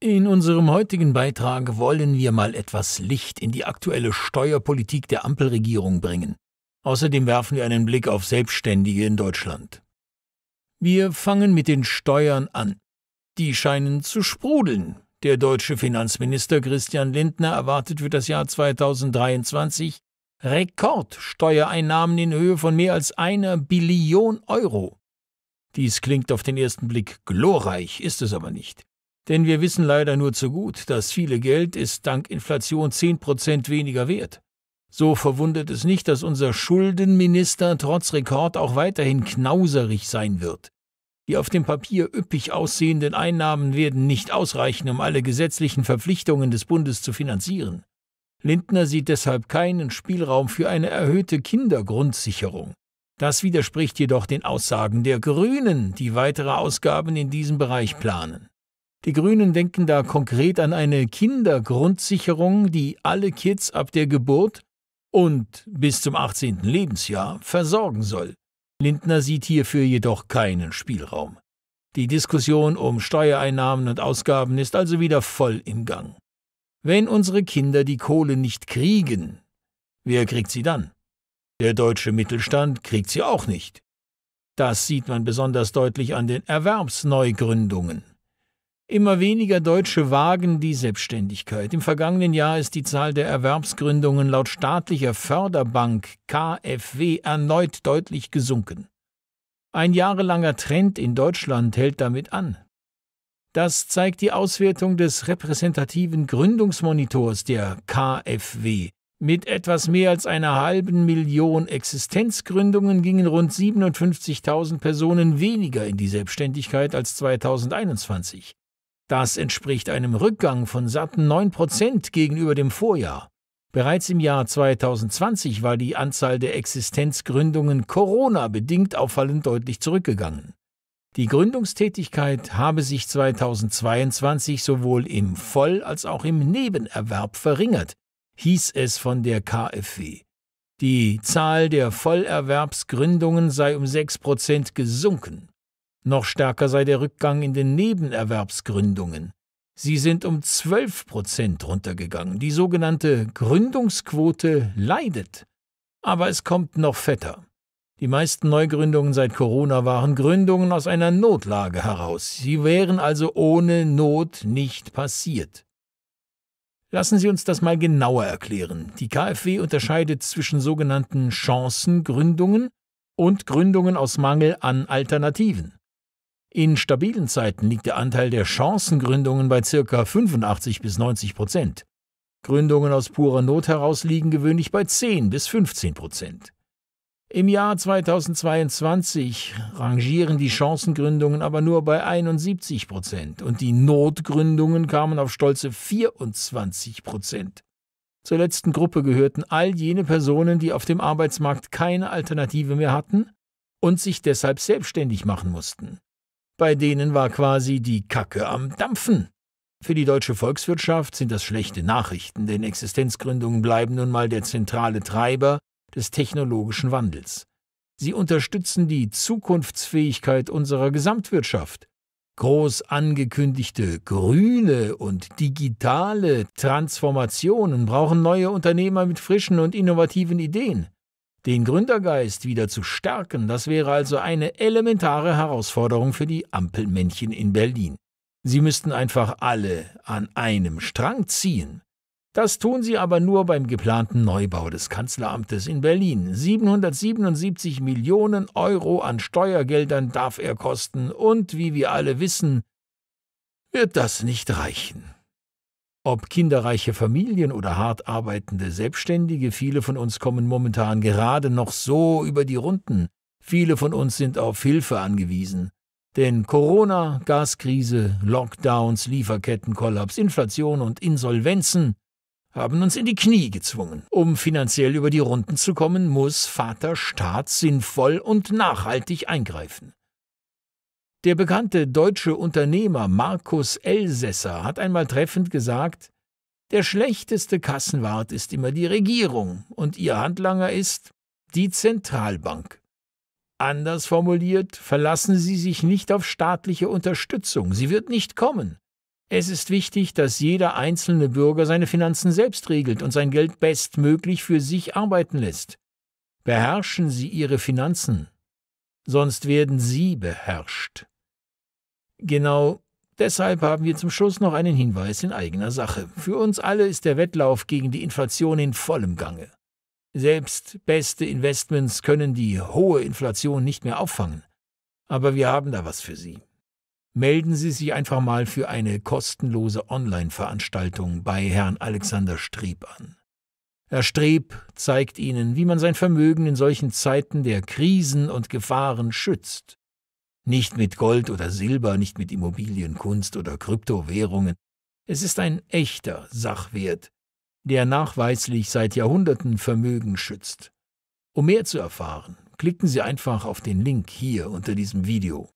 In unserem heutigen Beitrag wollen wir mal etwas Licht in die aktuelle Steuerpolitik der Ampelregierung bringen. Außerdem werfen wir einen Blick auf Selbstständige in Deutschland. Wir fangen mit den Steuern an. Die scheinen zu sprudeln. Der deutsche Finanzminister Christian Lindner erwartet für das Jahr 2023 Rekordsteuereinnahmen in Höhe von mehr als einer Billion Euro. Dies klingt auf den ersten Blick glorreich, ist es aber nicht. Denn wir wissen leider nur zu gut, dass viele Geld ist dank Inflation 10 Prozent weniger wert. So verwundert es nicht, dass unser Schuldenminister trotz Rekord auch weiterhin knauserig sein wird. Die auf dem Papier üppig aussehenden Einnahmen werden nicht ausreichen, um alle gesetzlichen Verpflichtungen des Bundes zu finanzieren. Lindner sieht deshalb keinen Spielraum für eine erhöhte Kindergrundsicherung. Das widerspricht jedoch den Aussagen der Grünen, die weitere Ausgaben in diesem Bereich planen. Die Grünen denken da konkret an eine Kindergrundsicherung, die alle Kids ab der Geburt und bis zum 18. Lebensjahr versorgen soll. Lindner sieht hierfür jedoch keinen Spielraum. Die Diskussion um Steuereinnahmen und Ausgaben ist also wieder voll im Gang. Wenn unsere Kinder die Kohle nicht kriegen, wer kriegt sie dann? Der deutsche Mittelstand kriegt sie auch nicht. Das sieht man besonders deutlich an den Erwerbsneugründungen. Immer weniger Deutsche wagen die Selbstständigkeit. Im vergangenen Jahr ist die Zahl der Erwerbsgründungen laut staatlicher Förderbank KfW erneut deutlich gesunken. Ein jahrelanger Trend in Deutschland hält damit an. Das zeigt die Auswertung des repräsentativen Gründungsmonitors der KfW. Mit etwas mehr als einer halben Million Existenzgründungen gingen rund 57.000 Personen weniger in die Selbstständigkeit als 2021. Das entspricht einem Rückgang von satten 9% gegenüber dem Vorjahr. Bereits im Jahr 2020 war die Anzahl der Existenzgründungen Corona bedingt auffallend deutlich zurückgegangen. Die Gründungstätigkeit habe sich 2022 sowohl im Voll- als auch im Nebenerwerb verringert, hieß es von der KfW. Die Zahl der Vollerwerbsgründungen sei um 6 Prozent gesunken. Noch stärker sei der Rückgang in den Nebenerwerbsgründungen. Sie sind um 12 Prozent runtergegangen. Die sogenannte Gründungsquote leidet. Aber es kommt noch fetter. Die meisten Neugründungen seit Corona waren Gründungen aus einer Notlage heraus. Sie wären also ohne Not nicht passiert. Lassen Sie uns das mal genauer erklären. Die KfW unterscheidet zwischen sogenannten Chancengründungen und Gründungen aus Mangel an Alternativen. In stabilen Zeiten liegt der Anteil der Chancengründungen bei ca. 85 bis 90 Prozent. Gründungen aus purer Not heraus liegen gewöhnlich bei 10 bis 15 Prozent. Im Jahr 2022 rangieren die Chancengründungen aber nur bei 71 Prozent und die Notgründungen kamen auf stolze 24 Prozent. Zur letzten Gruppe gehörten all jene Personen, die auf dem Arbeitsmarkt keine Alternative mehr hatten und sich deshalb selbstständig machen mussten. Bei denen war quasi die Kacke am Dampfen. Für die deutsche Volkswirtschaft sind das schlechte Nachrichten, denn Existenzgründungen bleiben nun mal der zentrale Treiber des technologischen Wandels. Sie unterstützen die Zukunftsfähigkeit unserer Gesamtwirtschaft. Groß angekündigte grüne und digitale Transformationen brauchen neue Unternehmer mit frischen und innovativen Ideen. Den Gründergeist wieder zu stärken, das wäre also eine elementare Herausforderung für die Ampelmännchen in Berlin. Sie müssten einfach alle an einem Strang ziehen. Das tun sie aber nur beim geplanten Neubau des Kanzleramtes in Berlin. 777 Millionen Euro an Steuergeldern darf er kosten und wie wir alle wissen, wird das nicht reichen. Ob kinderreiche Familien oder hart arbeitende Selbstständige, viele von uns kommen momentan gerade noch so über die Runden. Viele von uns sind auf Hilfe angewiesen. Denn Corona, Gaskrise, Lockdowns, Lieferkettenkollaps, Inflation und Insolvenzen haben uns in die Knie gezwungen. Um finanziell über die Runden zu kommen, muss Vater Staat sinnvoll und nachhaltig eingreifen. Der bekannte deutsche Unternehmer Markus Elsässer hat einmal treffend gesagt, der schlechteste Kassenwart ist immer die Regierung und ihr Handlanger ist die Zentralbank. Anders formuliert, verlassen Sie sich nicht auf staatliche Unterstützung, sie wird nicht kommen. Es ist wichtig, dass jeder einzelne Bürger seine Finanzen selbst regelt und sein Geld bestmöglich für sich arbeiten lässt. Beherrschen Sie Ihre Finanzen, sonst werden Sie beherrscht. Genau deshalb haben wir zum Schluss noch einen Hinweis in eigener Sache. Für uns alle ist der Wettlauf gegen die Inflation in vollem Gange. Selbst beste Investments können die hohe Inflation nicht mehr auffangen. Aber wir haben da was für Sie. Melden Sie sich einfach mal für eine kostenlose Online-Veranstaltung bei Herrn Alexander Strieb an. Herr Streb zeigt Ihnen, wie man sein Vermögen in solchen Zeiten der Krisen und Gefahren schützt. Nicht mit Gold oder Silber, nicht mit Immobilienkunst oder Kryptowährungen. Es ist ein echter Sachwert, der nachweislich seit Jahrhunderten Vermögen schützt. Um mehr zu erfahren, klicken Sie einfach auf den Link hier unter diesem Video.